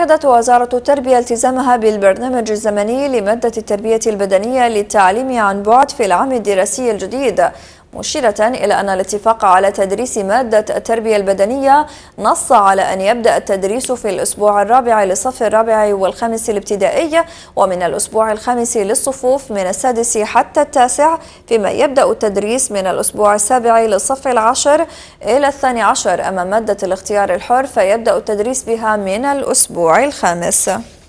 أكدت وزارة التربية التزامها بالبرنامج الزمني لمادة التربية البدنية للتعليم عن بعد في العام الدراسي الجديد مشيرة إلى أن الاتفاق على تدريس مادة التربية البدنية نص على أن يبدأ التدريس في الأسبوع الرابع للصف الرابع والخامس الابتدائي ومن الأسبوع الخامس للصفوف من السادس حتى التاسع فيما يبدأ التدريس من الأسبوع السابع للصف العاشر إلى الثاني عشر أما مادة الاختيار الحر فيبدأ التدريس بها من الأسبوع الخامس